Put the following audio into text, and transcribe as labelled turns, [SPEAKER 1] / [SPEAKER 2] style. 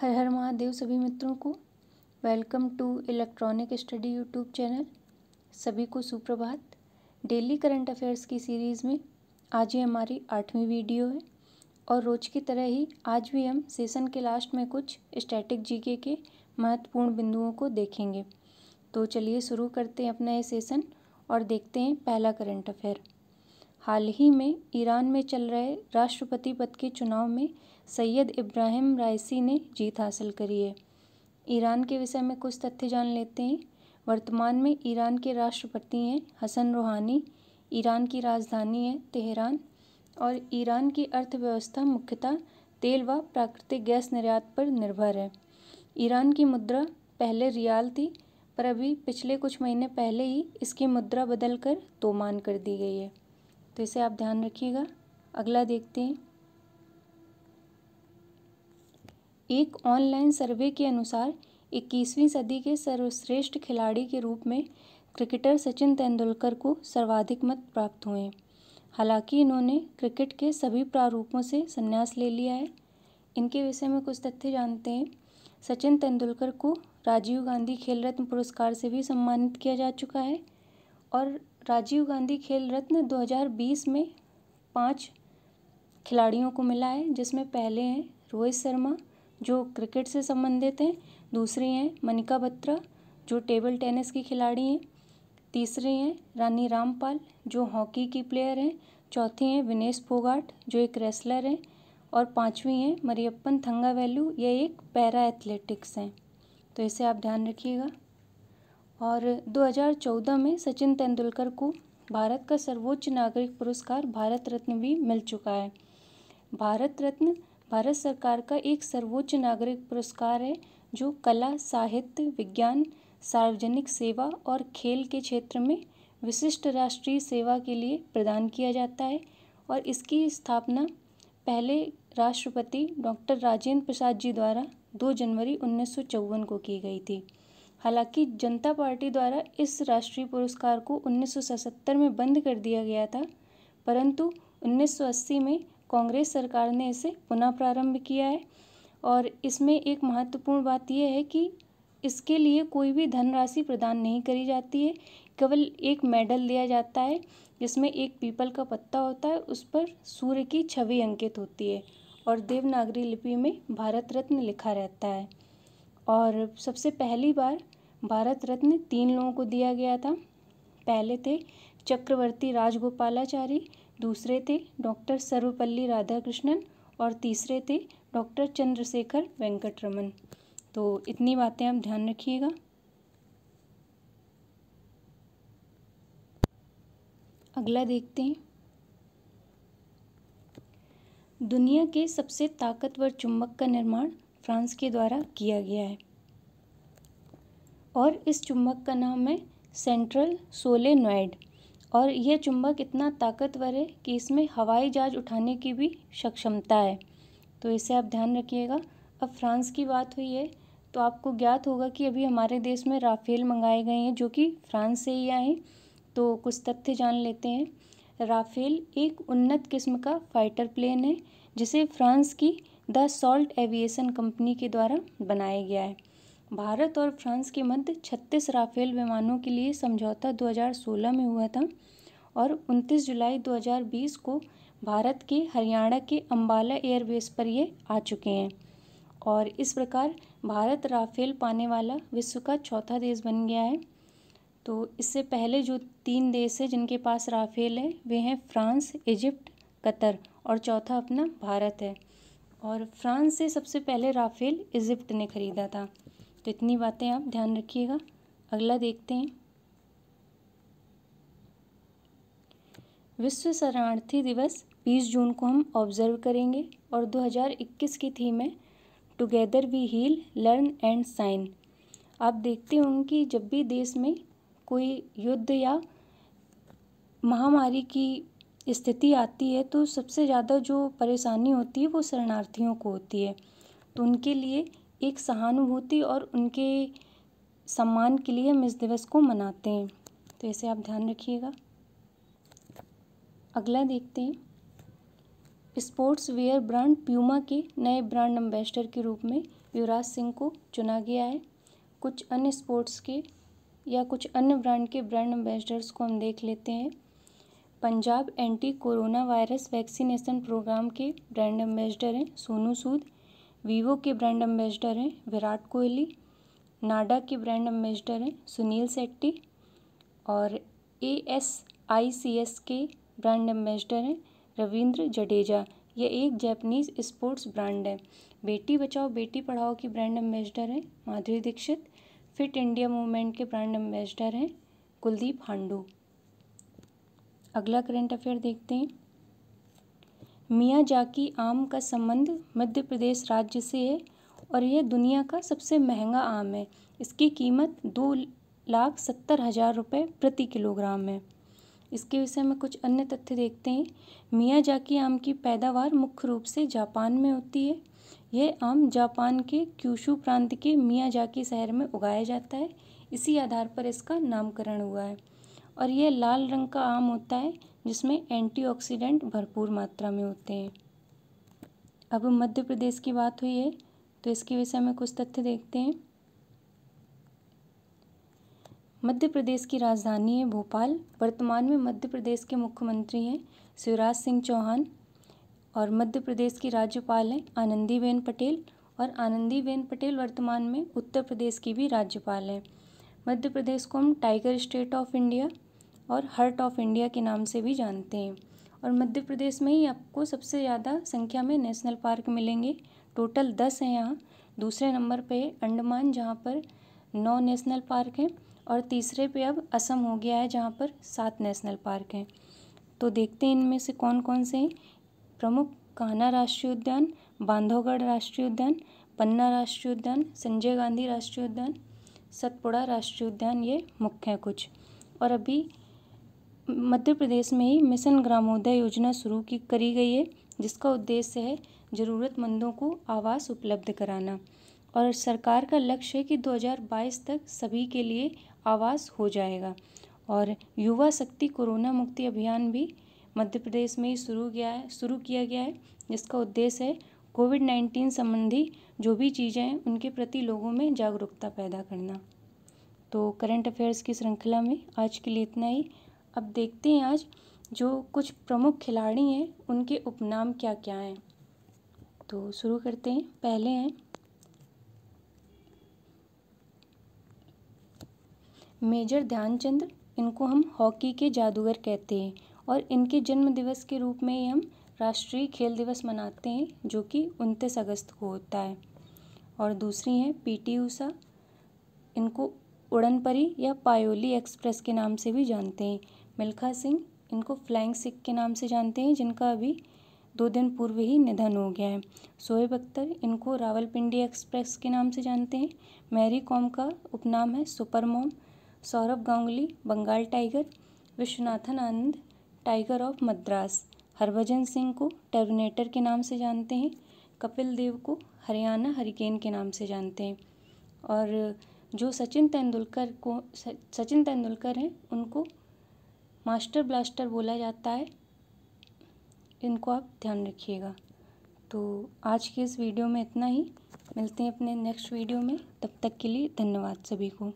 [SPEAKER 1] हर हर महादेव सभी मित्रों को welcome to electronic study YouTube channel सभी को सुप्रभात डेली करंट अफेयर्स की सीरीज़ में आज ये हमारी आठवीं वीडियो है और रोज़ की तरह ही आज भी हम सेशन के लास्ट में कुछ स्टैटिक जीके के महत्वपूर्ण बिंदुओं को देखेंगे तो चलिए शुरू करते हैं अपना ये सेशन और देखते हैं पहला करंट अफेयर हाल ही में ईरान में चल रहे राष्ट्रपति पद के चुनाव में सैयद इब्राहिम रायसी ने जीत हासिल करी है ईरान के विषय में कुछ तथ्य जान लेते हैं वर्तमान में ईरान के राष्ट्रपति हैं हसन रूहानी ईरान की राजधानी है तेहरान और ईरान की अर्थव्यवस्था मुख्यतः तेल व प्राकृतिक गैस निर्यात पर निर्भर है ईरान की मुद्रा पहले रियाल थी पर अभी पिछले कुछ महीने पहले ही इसकी मुद्रा बदल कर तोमान कर दी गई है तो इसे आप ध्यान रखिएगा अगला देखते हैं एक ऑनलाइन सर्वे के अनुसार 21वीं सदी के सर्वश्रेष्ठ खिलाड़ी के रूप में क्रिकेटर सचिन तेंदुलकर को सर्वाधिक मत प्राप्त हुए हालांकि इन्होंने क्रिकेट के सभी प्रारूपों से संन्यास ले लिया है इनके विषय में कुछ तथ्य जानते हैं सचिन तेंदुलकर को राजीव गांधी खेल रत्न पुरस्कार से भी सम्मानित किया जा चुका है और राजीव गांधी खेल रत्न 2020 में पांच खिलाड़ियों को मिला है जिसमें पहले हैं रोहित शर्मा जो क्रिकेट से संबंधित हैं दूसरी हैं मनिका बत्रा जो टेबल टेनिस की खिलाड़ी हैं तीसरी हैं रानी रामपाल जो हॉकी की प्लेयर हैं चौथी हैं विनेश फोगाट जो एक रेसलर हैं और पांचवी हैं मरियप्पन वैल्यू ये एक पैरा एथलेटिक्स हैं तो इसे आप ध्यान रखिएगा और 2014 में सचिन तेंदुलकर को भारत का सर्वोच्च नागरिक पुरस्कार भारत रत्न भी मिल चुका है भारत रत्न भारत सरकार का एक सर्वोच्च नागरिक पुरस्कार है जो कला साहित्य विज्ञान सार्वजनिक सेवा और खेल के क्षेत्र में विशिष्ट राष्ट्रीय सेवा के लिए प्रदान किया जाता है और इसकी स्थापना पहले राष्ट्रपति डॉक्टर राजेंद्र प्रसाद जी द्वारा 2 जनवरी उन्नीस को की गई थी हालांकि जनता पार्टी द्वारा इस राष्ट्रीय पुरस्कार को 1977 में बंद कर दिया गया था परंतु 1980 में कांग्रेस सरकार ने इसे पुनः प्रारंभ किया है और इसमें एक महत्वपूर्ण बात यह है कि इसके लिए कोई भी धनराशि प्रदान नहीं करी जाती है केवल एक मेडल दिया जाता है जिसमें एक पीपल का पत्ता होता है उस पर सूर्य की छवि अंकित होती है और देवनागरी लिपि में भारत रत्न लिखा रहता है और सबसे पहली बार भारत रत्न तीन लोगों को दिया गया था पहले थे चक्रवर्ती राजगोपालाचारी दूसरे थे डॉक्टर सर्वपल्ली राधाकृष्णन और तीसरे थे डॉक्टर चंद्रशेखर वेंकट रमन तो इतनी बातें आप ध्यान रखिएगा अगला देखते हैं दुनिया के सबसे ताकतवर चुंबक का निर्माण फ्रांस के द्वारा किया गया है और इस चुंबक का नाम है सेंट्रल सोलेनॉइड और यह चुंबक इतना ताकतवर है कि इसमें हवाई जहाज उठाने की भी सक्षमता है तो इसे आप ध्यान रखिएगा अब फ्रांस की बात हुई है तो आपको ज्ञात होगा कि अभी हमारे देश में राफेल मंगाए गए हैं जो कि फ्रांस से ही आए हैं तो कुछ तथ्य जान लेते हैं राफेल एक उन्नत किस्म का फाइटर प्लेन है जिसे फ्रांस की द सॉल्ट एविएशन कंपनी के द्वारा बनाया गया है भारत और फ्रांस के मध्य छत्तीस राफेल विमानों के लिए समझौता 2016 में हुआ था और 29 जुलाई 2020 को भारत के हरियाणा के अंबाला एयरबेस पर ये आ चुके हैं और इस प्रकार भारत राफेल पाने वाला विश्व का चौथा देश बन गया है तो इससे पहले जो तीन देश हैं जिनके पास राफेल है वे हैं फ्रांस इजिप्ट कतर और चौथा अपना भारत है और फ्रांस से सबसे पहले राफेल इजिप्ट ने खरीदा था तो इतनी बातें आप ध्यान रखिएगा अगला देखते हैं विश्व शरणार्थी दिवस 20 जून को हम ऑब्जर्व करेंगे और 2021 की थीम है together we heal learn and shine आप देखते होंगे कि जब भी देश में कोई युद्ध या महामारी की स्थिति आती है तो सबसे ज़्यादा जो परेशानी होती है वो शरणार्थियों को होती है तो उनके लिए एक सहानुभूति और उनके सम्मान के लिए हम इस दिवस को मनाते हैं तो इसे आप ध्यान रखिएगा अगला देखते हैं स्पोर्ट्स वेयर ब्रांड प्यूमा के नए ब्रांड एम्बेसडर के रूप में युवराज सिंह को चुना गया है कुछ अन्य स्पोर्ट्स के या कुछ अन्य ब्रांड के ब्रांड एम्बेसडर्स को हम देख लेते हैं Punjab anti corona virus vaccination programme के ब्रांड एम्बेसडर हैं सोनू सूद वीवो के ब्रांड एम्बेसडर हैं विराट कोहली नाडा के ब्रांड एम्बेसडर हैं सुनील शेट्टी और A S I C S के ब्रांड एम्बेसडर हैं रविंद्र जडेजा ये एक जैपनीज़ स्पोर्ट्स ब्रांड है बेटी बचाओ बेटी पढ़ाओ की ब्रांड एम्बेसडर हैं Madhuri Dixit fit India movement के ब्रांड एम्बेसडर हैं कुलदीप हांडू अगला करंट अफेयर देखते हैं मियाँ जाकी आम का संबंध मध्य प्रदेश राज्य से है और यह दुनिया का सबसे महंगा आम है इसकी कीमत दो लाख सत्तर हज़ार रुपये प्रति किलोग्राम है इसके विषय में कुछ अन्य तथ्य देखते हैं मियाँ जाकी आम की पैदावार मुख्य रूप से जापान में होती है यह आम जापान के क्यूशू प्रांत के मियाँ जाकी शहर में उगाया जाता है इसी आधार पर इसका नामकरण हुआ है और यह लाल रंग का आम होता है जिसमें एंटीऑक्सीडेंट भरपूर मात्रा में होते हैं अब मध्य प्रदेश की बात हुई है तो इसके विषय में कुछ तथ्य देखते हैं मध्य प्रदेश की राजधानी है भोपाल वर्तमान में मध्य प्रदेश के मुख्यमंत्री हैं शिवराज सिंह चौहान और मध्य प्रदेश की राज्यपाल हैं आनंदीबेन पटेल और आनंदीबेन पटेल वर्तमान में उत्तर प्रदेश की भी राज्यपाल हैं मध्य प्रदेश को हम टाइगर स्टेट ऑफ इंडिया और हर्ट ऑफ इंडिया के नाम से भी जानते हैं और मध्य प्रदेश में ही आपको सबसे ज़्यादा संख्या में नेशनल पार्क मिलेंगे टोटल दस हैं यहाँ दूसरे नंबर पे अंडमान जहाँ पर नौ नेशनल पार्क हैं और तीसरे पे अब असम हो गया है जहाँ पर सात नेशनल पार्क हैं तो देखते हैं इनमें से कौन कौन से हैं प्रमुख कान्हा राष्ट्रीय उद्यान बांधवगढ़ राष्ट्रीय उद्यान पन्ना राष्ट्रीय उद्यान संजय गांधी राष्ट्रीय उद्यान सतपुड़ा राष्ट्रीय उद्यान ये मुख्य हैं कुछ और अभी मध्य प्रदेश में ही मिशन ग्रामोदय योजना शुरू की करी गई है जिसका उद्देश्य है ज़रूरतमंदों को आवास उपलब्ध कराना और सरकार का लक्ष्य है कि 2022 तक सभी के लिए आवास हो जाएगा और युवा शक्ति कोरोना मुक्ति अभियान भी मध्य प्रदेश में ही शुरू गया है शुरू किया गया है जिसका उद्देश्य है कोविड नाइन्टीन संबंधी जो भी चीज़ें हैं उनके प्रति लोगों में जागरूकता पैदा करना तो करंट अफेयर्स की श्रृंखला में आज के लिए इतना ही अब देखते हैं आज जो कुछ प्रमुख खिलाड़ी हैं उनके उपनाम क्या क्या हैं तो शुरू करते हैं पहले हैं मेजर ध्यानचंद इनको हम हॉकी के जादूगर कहते हैं और इनके जन्म दिवस के रूप में ही हम राष्ट्रीय खेल दिवस मनाते हैं जो कि उनतीस अगस्त को होता है और दूसरी हैं टी ऊषा इनको उड़नपरी या पायोली एक्सप्रेस के नाम से भी जानते हैं मिल्खा सिंह इनको फ्लाइंग सिख के नाम से जानते हैं जिनका अभी दो दिन पूर्व ही निधन हो गया है सोएब अख्तर इनको रावलपिंडी एक्सप्रेस के नाम से जानते हैं मैरी कॉम का उपनाम है super mom Sourav Ganguly Bengal tiger Viswanathan Anand tiger of Madras Harbhajan Singh को टर्मिनेटर के नाम से जानते हैं कपिल देव को हरियाणा हरिकेन के नाम से जानते हैं और जो सचिन तेंदुलकर को सचिन तेंदुलकर हैं उनको मास्टर ब्लास्टर बोला जाता है इनको आप ध्यान रखिएगा तो आज के इस वीडियो में इतना ही मिलते हैं अपने नेक्स्ट वीडियो में तब तक के लिए धन्यवाद सभी को